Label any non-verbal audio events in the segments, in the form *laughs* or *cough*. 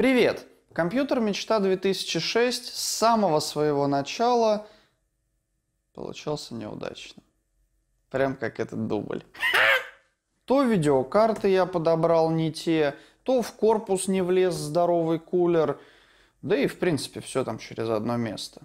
Привет! Компьютер Мечта 2006 с самого своего начала получался неудачным. Прям как этот дубль. То видеокарты я подобрал не те, то в корпус не влез здоровый кулер, да и в принципе все там через одно место.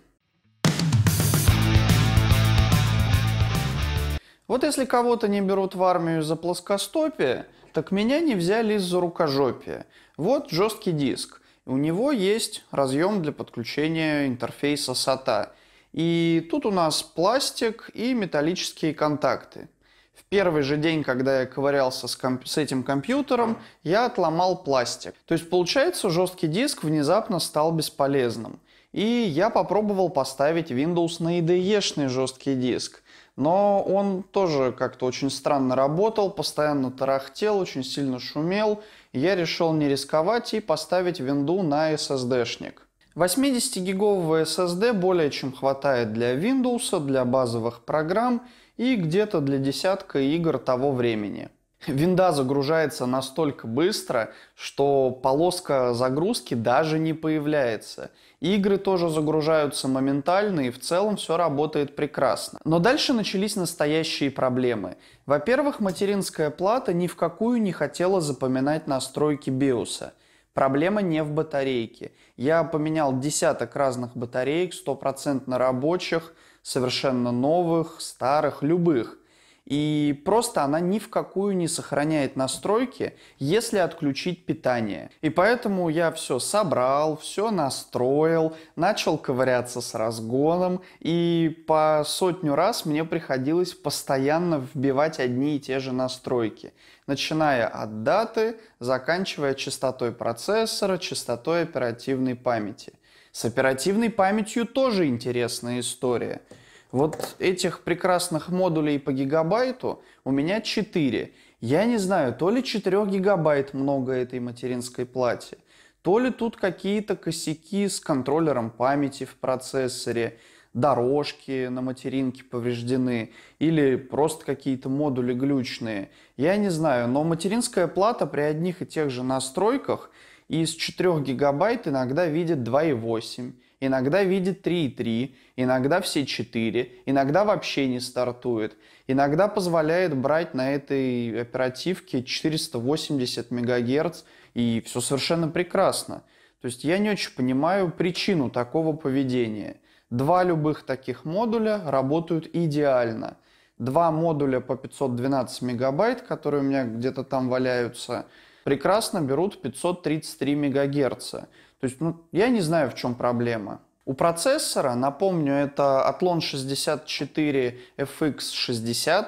Вот если кого-то не берут в армию за плоскостопие, так меня не взяли из-за рукожопия. Вот жесткий диск. У него есть разъем для подключения интерфейса SATA. И тут у нас пластик и металлические контакты. В первый же день, когда я ковырялся с, комп- с этим компьютером, я отломал пластик. То есть получается, жесткий диск внезапно стал бесполезным. И я попробовал поставить Windows на IDE-шный e жесткий диск но он тоже как-то очень странно работал, постоянно тарахтел, очень сильно шумел. Я решил не рисковать и поставить винду на SSD-шник. 80-гигового SSD более чем хватает для Windows, для базовых программ и где-то для десятка игр того времени. Винда загружается настолько быстро, что полоска загрузки даже не появляется. Игры тоже загружаются моментально и в целом все работает прекрасно. Но дальше начались настоящие проблемы. Во-первых, материнская плата ни в какую не хотела запоминать настройки биоса. Проблема не в батарейке. Я поменял десяток разных батареек, стопроцентно рабочих, совершенно новых, старых, любых – и просто она ни в какую не сохраняет настройки, если отключить питание. И поэтому я все собрал, все настроил, начал ковыряться с разгоном, и по сотню раз мне приходилось постоянно вбивать одни и те же настройки, начиная от даты, заканчивая частотой процессора, частотой оперативной памяти. С оперативной памятью тоже интересная история – вот этих прекрасных модулей по гигабайту у меня 4. Я не знаю, то ли 4 гигабайт много этой материнской плате, то ли тут какие-то косяки с контроллером памяти в процессоре, дорожки на материнке повреждены или просто какие-то модули глючные. Я не знаю, но материнская плата при одних и тех же настройках из 4 гигабайт иногда видит 2,8 иногда видит 3,3, иногда все 4, иногда вообще не стартует, иногда позволяет брать на этой оперативке 480 МГц, и все совершенно прекрасно. То есть я не очень понимаю причину такого поведения. Два любых таких модуля работают идеально. Два модуля по 512 мегабайт, которые у меня где-то там валяются, прекрасно берут 533 мегагерца. То есть, ну, я не знаю, в чем проблема. У процессора, напомню, это Athlon 64 FX60,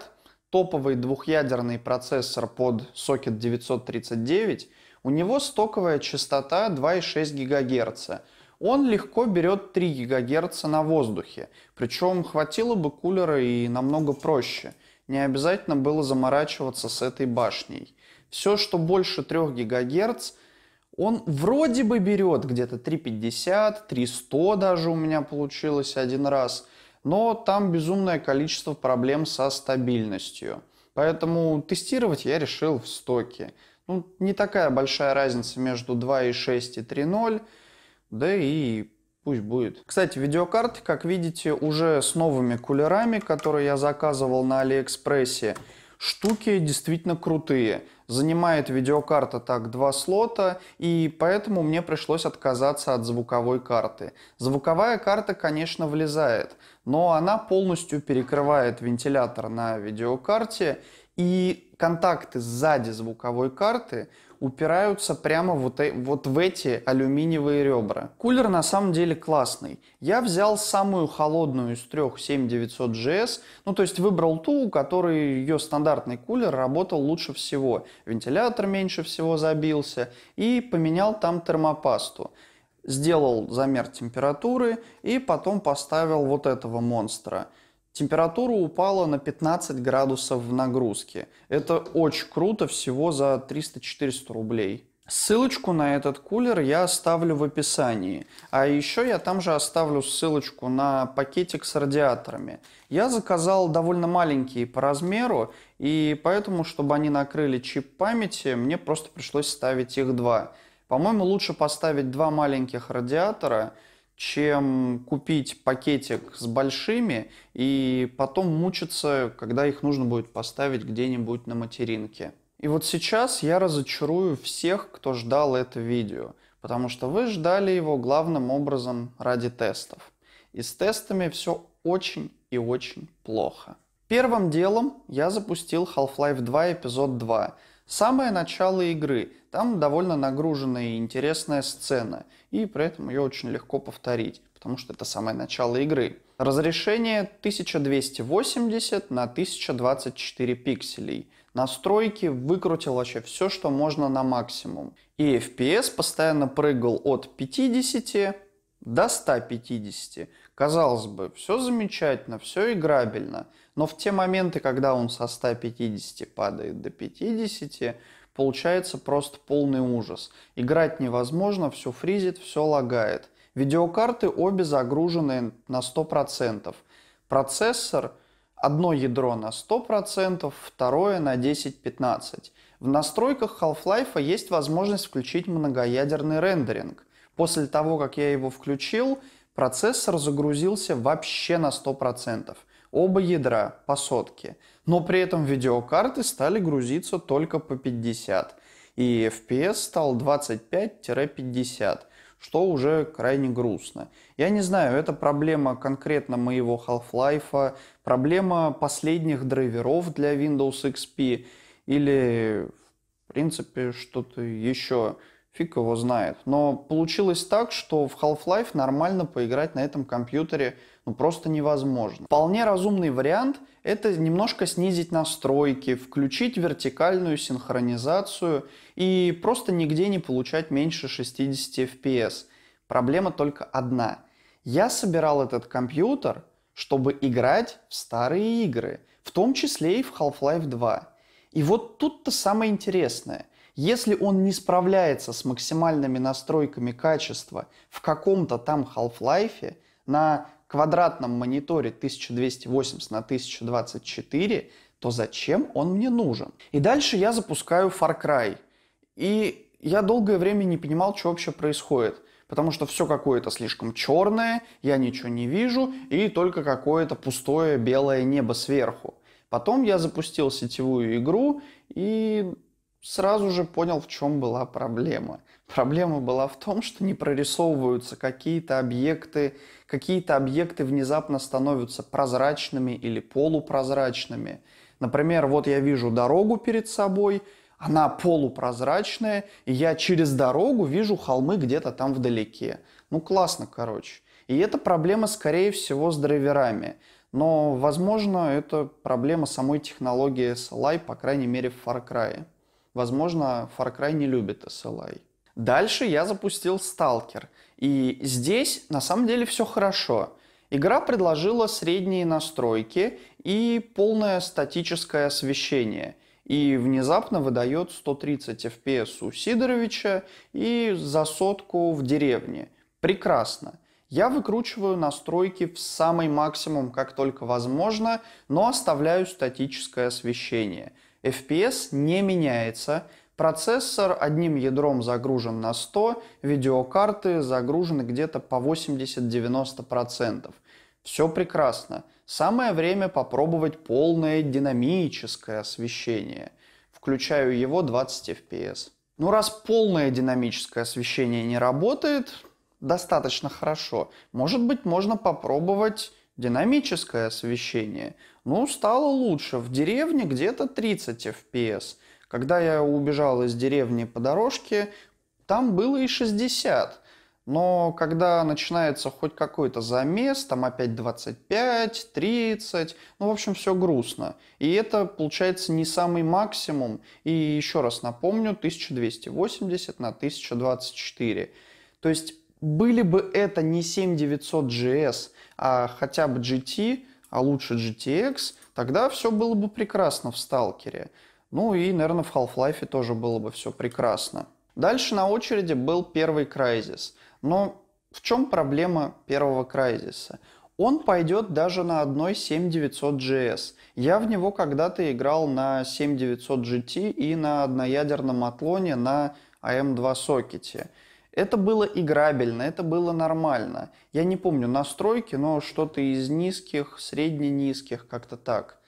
топовый двухъядерный процессор под сокет 939, у него стоковая частота 2,6 ГГц. Он легко берет 3 ГГц на воздухе, причем хватило бы кулера и намного проще. Не обязательно было заморачиваться с этой башней. Все, что больше 3 ГГц, он вроде бы берет где-то 3,50, 3,100 даже у меня получилось один раз, но там безумное количество проблем со стабильностью. Поэтому тестировать я решил в стоке. Ну, не такая большая разница между 2.6 и 3.0, да и пусть будет. Кстати, видеокарты, как видите, уже с новыми кулерами, которые я заказывал на Алиэкспрессе, штуки действительно крутые. Занимает видеокарта так два слота, и поэтому мне пришлось отказаться от звуковой карты. Звуковая карта, конечно, влезает, но она полностью перекрывает вентилятор на видеокарте, и контакты сзади звуковой карты – упираются прямо вот, э, вот в эти алюминиевые ребра. Кулер на самом деле классный. Я взял самую холодную из трех 7900GS, ну то есть выбрал ту, у которой ее стандартный кулер работал лучше всего. Вентилятор меньше всего забился и поменял там термопасту сделал замер температуры и потом поставил вот этого монстра. Температура упала на 15 градусов в нагрузке. Это очень круто, всего за 300-400 рублей. Ссылочку на этот кулер я оставлю в описании. А еще я там же оставлю ссылочку на пакетик с радиаторами. Я заказал довольно маленькие по размеру, и поэтому, чтобы они накрыли чип памяти, мне просто пришлось ставить их два. По-моему, лучше поставить два маленьких радиатора – чем купить пакетик с большими и потом мучиться, когда их нужно будет поставить где-нибудь на материнке. И вот сейчас я разочарую всех, кто ждал это видео, потому что вы ждали его главным образом ради тестов. И с тестами все очень и очень плохо. Первым делом я запустил Half-Life 2 эпизод 2, Самое начало игры. Там довольно нагруженная и интересная сцена, и при этом ее очень легко повторить, потому что это самое начало игры. Разрешение 1280 на 1024 пикселей. Настройки выкрутил вообще все, что можно на максимум. И FPS постоянно прыгал от 50 до 150. Казалось бы, все замечательно, все играбельно. Но в те моменты, когда он со 150 падает до 50, получается просто полный ужас. Играть невозможно, все фризит, все лагает. Видеокарты обе загружены на 100%. Процессор одно ядро на 100%, второе на 10-15%. В настройках Half-Life есть возможность включить многоядерный рендеринг. После того, как я его включил, процессор загрузился вообще на 100% оба ядра по сотке, но при этом видеокарты стали грузиться только по 50, и FPS стал 25-50, что уже крайне грустно. Я не знаю, это проблема конкретно моего Half-Life, проблема последних драйверов для Windows XP или, в принципе, что-то еще. Фиг его знает. Но получилось так, что в Half-Life нормально поиграть на этом компьютере ну, просто невозможно. Вполне разумный вариант – это немножко снизить настройки, включить вертикальную синхронизацию и просто нигде не получать меньше 60 FPS. Проблема только одна. Я собирал этот компьютер, чтобы играть в старые игры, в том числе и в Half-Life 2. И вот тут-то самое интересное – если он не справляется с максимальными настройками качества в каком-то там Half-Life, на квадратном мониторе 1280 на 1024, то зачем он мне нужен? И дальше я запускаю Far Cry. И я долгое время не понимал, что вообще происходит. Потому что все какое-то слишком черное, я ничего не вижу, и только какое-то пустое белое небо сверху. Потом я запустил сетевую игру, и сразу же понял, в чем была проблема. Проблема была в том, что не прорисовываются какие-то объекты, какие-то объекты внезапно становятся прозрачными или полупрозрачными. Например, вот я вижу дорогу перед собой, она полупрозрачная, и я через дорогу вижу холмы где-то там вдалеке. Ну классно, короче. И эта проблема, скорее всего, с драйверами. Но, возможно, это проблема самой технологии SLI, по крайней мере, в Far Cry. Возможно, Far Cry не любит SLI. Дальше я запустил Stalker, И здесь на самом деле все хорошо. Игра предложила средние настройки и полное статическое освещение. И внезапно выдает 130 FPS у Сидоровича и за сотку в деревне. Прекрасно. Я выкручиваю настройки в самый максимум, как только возможно, но оставляю статическое освещение – FPS не меняется, Процессор одним ядром загружен на 100, видеокарты загружены где-то по 80-90%. Все прекрасно. Самое время попробовать полное динамическое освещение. Включаю его 20 FPS. Ну раз полное динамическое освещение не работает, достаточно хорошо. Может быть можно попробовать динамическое освещение, ну, стало лучше. В деревне где-то 30 FPS. Когда я убежал из деревни по дорожке, там было и 60. Но когда начинается хоть какой-то замес, там опять 25, 30, ну, в общем, все грустно. И это, получается, не самый максимум. И еще раз напомню, 1280 на 1024. То есть были бы это не 7900GS, а хотя бы GT, а лучше GTX, тогда все было бы прекрасно в Сталкере. Ну и, наверное, в Half-Life тоже было бы все прекрасно. Дальше на очереди был первый Crysis. Но в чем проблема первого Crysis? Он пойдет даже на одной 7900GS. Я в него когда-то играл на 7900GT и на одноядерном атлоне на AM2 сокете. Это было играбельно, это было нормально. Я не помню настройки, но что-то из низких, средне-низких, как-то так.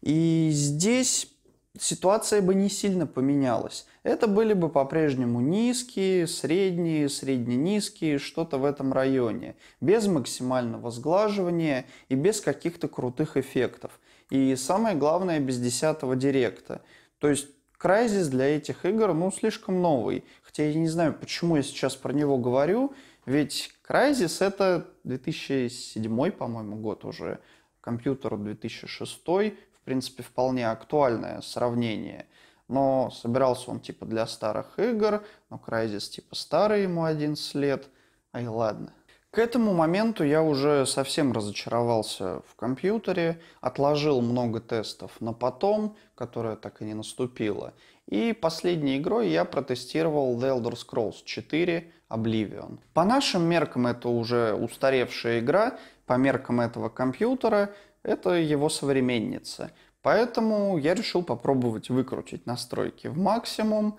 И здесь ситуация бы не сильно поменялась. Это были бы по-прежнему низкие, средние, средне-низкие, что-то в этом районе. Без максимального сглаживания и без каких-то крутых эффектов. И самое главное, без десятого директа. То есть Crysis для этих игр, ну, слишком новый. Хотя я не знаю, почему я сейчас про него говорю, ведь Crysis это 2007, по-моему, год уже, компьютер 2006, в принципе, вполне актуальное сравнение. Но собирался он типа для старых игр, но Crysis типа старый, ему 11 лет. Ай, ладно. К этому моменту я уже совсем разочаровался в компьютере, отложил много тестов на потом, которое так и не наступило. И последней игрой я протестировал The Elder Scrolls 4 Oblivion. По нашим меркам это уже устаревшая игра, по меркам этого компьютера это его современница. Поэтому я решил попробовать выкрутить настройки в максимум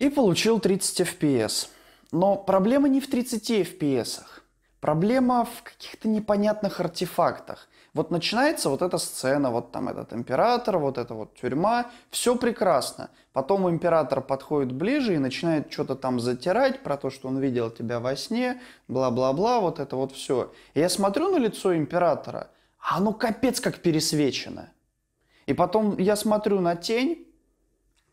и получил 30 FPS. Но проблема не в 30 FPS. Проблема в каких-то непонятных артефактах. Вот начинается вот эта сцена, вот там этот император, вот эта вот тюрьма, все прекрасно. Потом император подходит ближе и начинает что-то там затирать про то, что он видел тебя во сне, бла-бла-бла, вот это вот все. И я смотрю на лицо императора, а оно капец как пересвечено. И потом я смотрю на тень,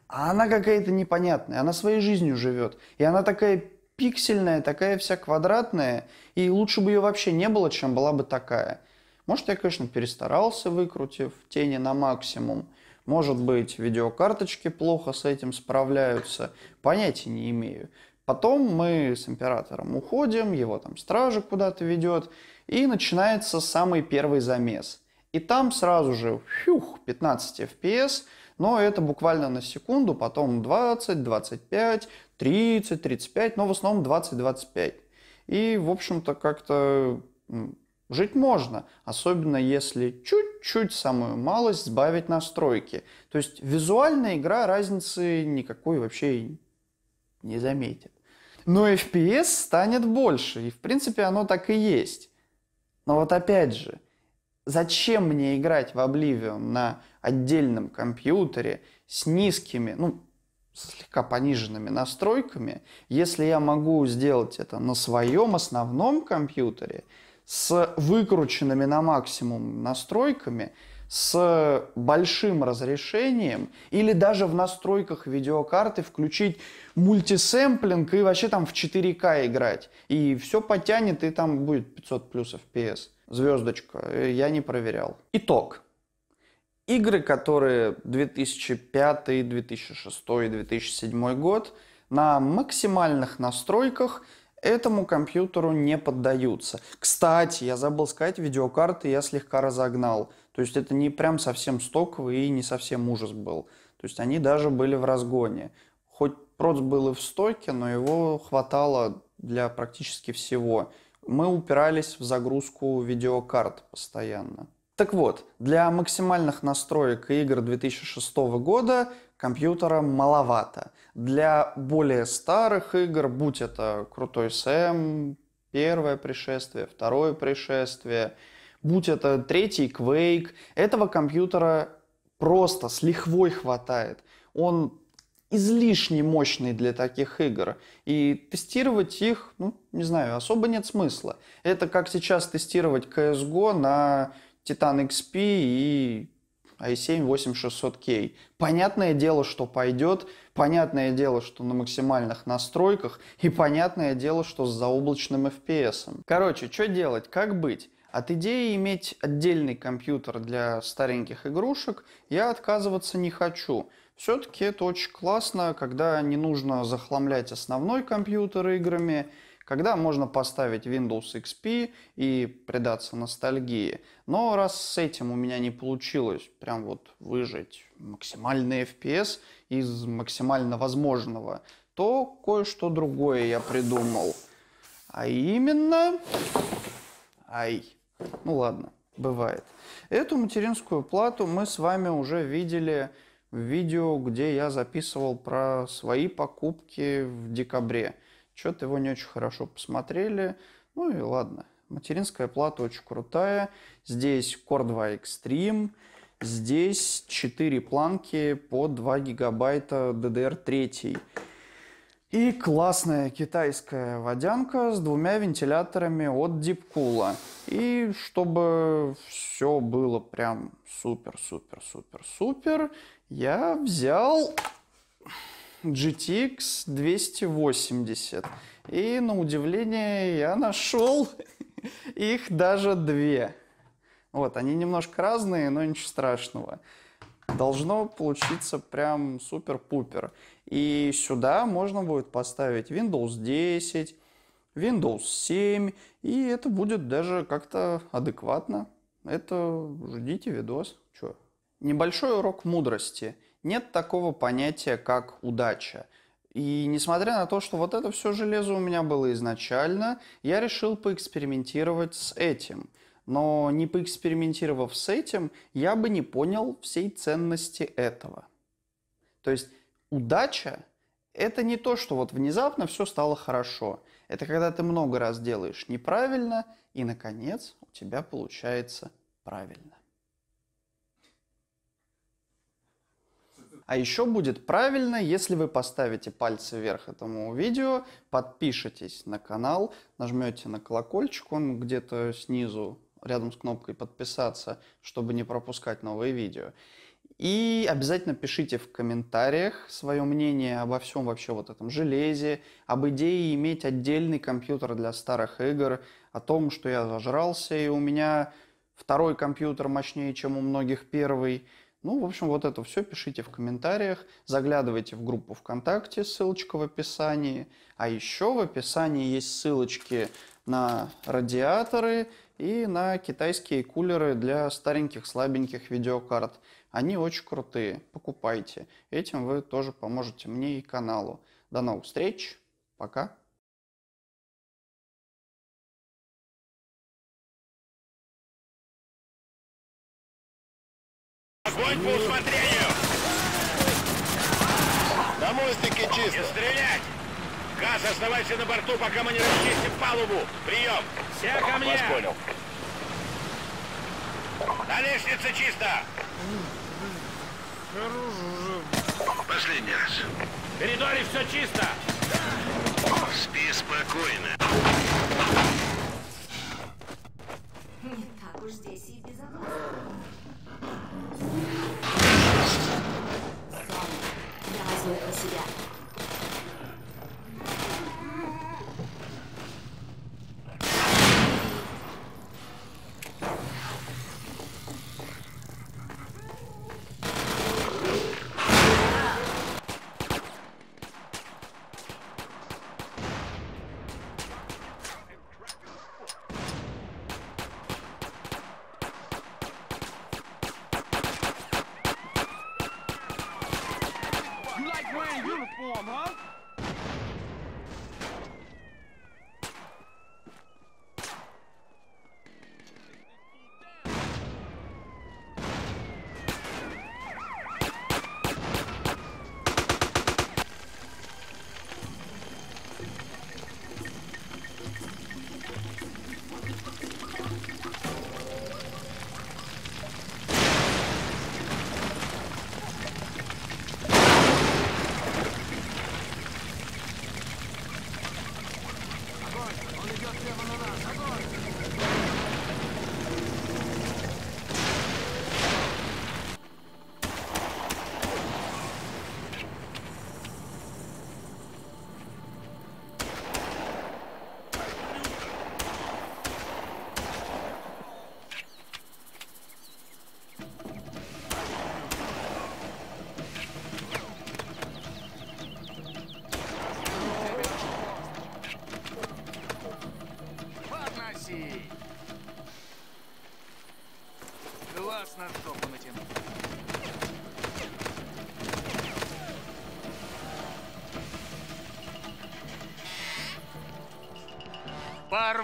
а она какая-то непонятная, она своей жизнью живет. И она такая пиксельная, такая вся квадратная, и лучше бы ее вообще не было, чем была бы такая. Может, я, конечно, перестарался, выкрутив тени на максимум. Может быть, видеокарточки плохо с этим справляются. Понятия не имею. Потом мы с императором уходим, его там стража куда-то ведет, и начинается самый первый замес. И там сразу же фьюх, 15 FPS, но это буквально на секунду, потом 20, 25, 30-35, но в основном 20-25. И, в общем-то, как-то жить можно, особенно если чуть-чуть самую малость сбавить настройки. То есть визуальная игра разницы никакой вообще не заметит. Но FPS станет больше, и в принципе оно так и есть. Но вот опять же, зачем мне играть в Oblivion на отдельном компьютере с низкими, ну, слегка пониженными настройками, если я могу сделать это на своем основном компьютере, с выкрученными на максимум настройками, с большим разрешением или даже в настройках видеокарты включить мультисэмплинг и вообще там в 4К играть. И все потянет, и там будет 500 плюс FPS. Звездочка, э, я не проверял. Итог. Игры, которые 2005, 2006, 2007 год, на максимальных настройках этому компьютеру не поддаются. Кстати, я забыл сказать, видеокарты я слегка разогнал. То есть это не прям совсем стоковый и не совсем ужас был. То есть они даже были в разгоне. Хоть проц был и в стоке, но его хватало для практически всего. Мы упирались в загрузку видеокарт постоянно. Так вот, для максимальных настроек и игр 2006 года компьютера маловато. Для более старых игр, будь это «Крутой Сэм», «Первое пришествие», «Второе пришествие», будь это «Третий Квейк», этого компьютера просто с лихвой хватает. Он излишне мощный для таких игр. И тестировать их, ну, не знаю, особо нет смысла. Это как сейчас тестировать CSGO на Titan XP и i7 8600K. Понятное дело, что пойдет, понятное дело, что на максимальных настройках и понятное дело, что с заоблачным FPS. Короче, что делать, как быть? От идеи иметь отдельный компьютер для стареньких игрушек я отказываться не хочу. Все-таки это очень классно, когда не нужно захламлять основной компьютер играми, когда можно поставить Windows XP и предаться ностальгии. Но раз с этим у меня не получилось прям вот выжить максимальный FPS из максимально возможного, то кое-что другое я придумал. А именно... Ай. Ну ладно, бывает. Эту материнскую плату мы с вами уже видели в видео, где я записывал про свои покупки в декабре что-то его не очень хорошо посмотрели, ну и ладно. Материнская плата очень крутая, здесь Core 2 Extreme, здесь 4 планки по 2 гигабайта DDR3. И классная китайская водянка с двумя вентиляторами от Дипкула. И чтобы все было прям супер-супер-супер-супер, я взял GTX 280. И на удивление я нашел *laughs* их даже две. Вот, они немножко разные, но ничего страшного. Должно получиться прям супер-пупер. И сюда можно будет поставить Windows 10, Windows 7, и это будет даже как-то адекватно. Это ждите видос. Чё? Небольшой урок мудрости – нет такого понятия, как удача. И несмотря на то, что вот это все железо у меня было изначально, я решил поэкспериментировать с этим. Но не поэкспериментировав с этим, я бы не понял всей ценности этого. То есть удача – это не то, что вот внезапно все стало хорошо. Это когда ты много раз делаешь неправильно, и, наконец, у тебя получается правильно. А еще будет правильно, если вы поставите пальцы вверх этому видео, подпишитесь на канал, нажмете на колокольчик, он где-то снизу рядом с кнопкой «Подписаться», чтобы не пропускать новые видео. И обязательно пишите в комментариях свое мнение обо всем вообще вот этом железе, об идее иметь отдельный компьютер для старых игр, о том, что я зажрался и у меня второй компьютер мощнее, чем у многих первый. Ну, в общем, вот это все пишите в комментариях, заглядывайте в группу ВКонтакте, ссылочка в описании. А еще в описании есть ссылочки на радиаторы и на китайские кулеры для стареньких слабеньких видеокарт. Они очень крутые, покупайте. Этим вы тоже поможете мне и каналу. До новых встреч, пока! Огонь по усмотрению! На мостике чисто! Не стрелять! Газ, оставайся на борту, пока мы не расчистим палубу! Прием! Все ко мне! Вас понял. На лестнице чисто! Последний раз. В коридоре все чисто! Спи спокойно. Не так уж здесь и безопасно. 系列。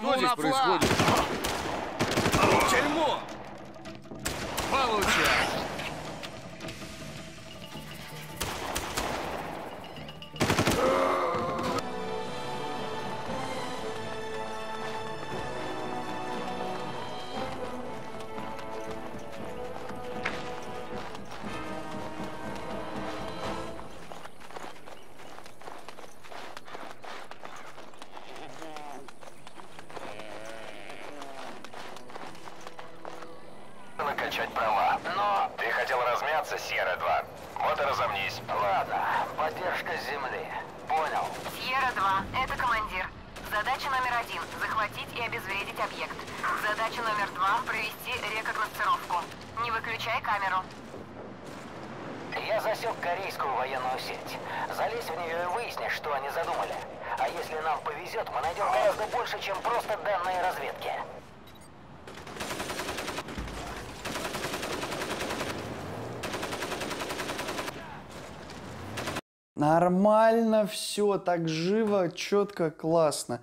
Шторму Что здесь происходит? Тюрьму! Получай! военную сеть. Залезь в нее и выясни, что они задумали. А если нам повезет, мы найдем гораздо больше, чем просто данные разведки. Нормально все, так живо, четко, классно.